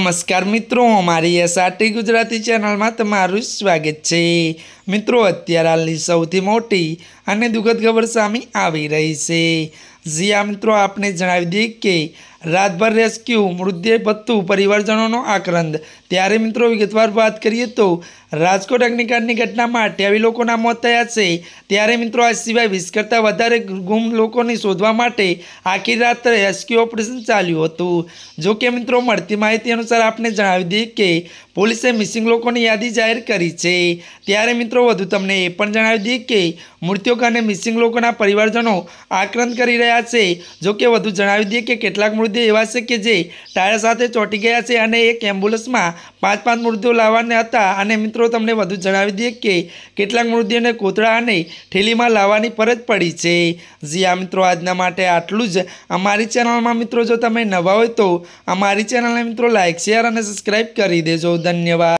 નમસ્કાર મિત્રો અમારી એસઆરટી ગુજરાતી ચેનલમાં તમારું સ્વાગત છે મિત્રો અત્યારે હાલની સૌથી મોટી અને દુઃખદ ખબર સામે આવી રહી છે જ્યાં મિત્રો આપણે જણાવી દઈએ કે રાતભર રેસ્ક્યુ મૃતદેહ પત્તું પરિવારજનોનો આક્રંદ ત્યારે મિત્રો વિગતવાર વાત કરીએ તો રાજકોટ અગ્નિકાંડની ઘટનામાં અઠ્યાવીસ લોકોના મોત થયા છે ત્યારે મિત્રો આ સિવાય વીસ કરતાં વધારે ગુમ લોકોને શોધવા માટે આખી રાત્રે રેસ્ક્યુ ઓપરેશન ચાલ્યું હતું જો કે મિત્રો મળતી માહિતી અનુસાર આપણે જણાવી દઈએ કે પોલીસે મિસિંગ લોકોની યાદી જાહેર કરી છે ત્યારે મિત્રો વધુ તમને એ પણ જણાવી દઈએ કે મૃત્યુ મૃતક અને મિસિંગ લોકોના પરિવારજનો આક્રંત કરી રહ્યા છે જોકે વધુ જણાવી દઈએ કે કેટલાક મૃતદેહ એવા છે કે જે ટાયર સાથે ચોંટી ગયા છે અને એક એમ્બ્યુલન્સમાં પાંચ પાંચ મૃતદેહો લાવવાના હતા અને મિત્રો તમને વધુ જણાવી દઈએ કે કેટલાક મૃતદેહને કોતળા અને ઠેલીમાં લાવવાની ફરજ પડી છે જી આ મિત્રો આજના માટે આટલું જ અમારી ચેનલમાં મિત્રો જો તમે નવા હોય તો અમારી ચેનલને મિત્રો લાઇક શેર અને સબસ્ક્રાઇબ કરી દેજો ધન્યવાદ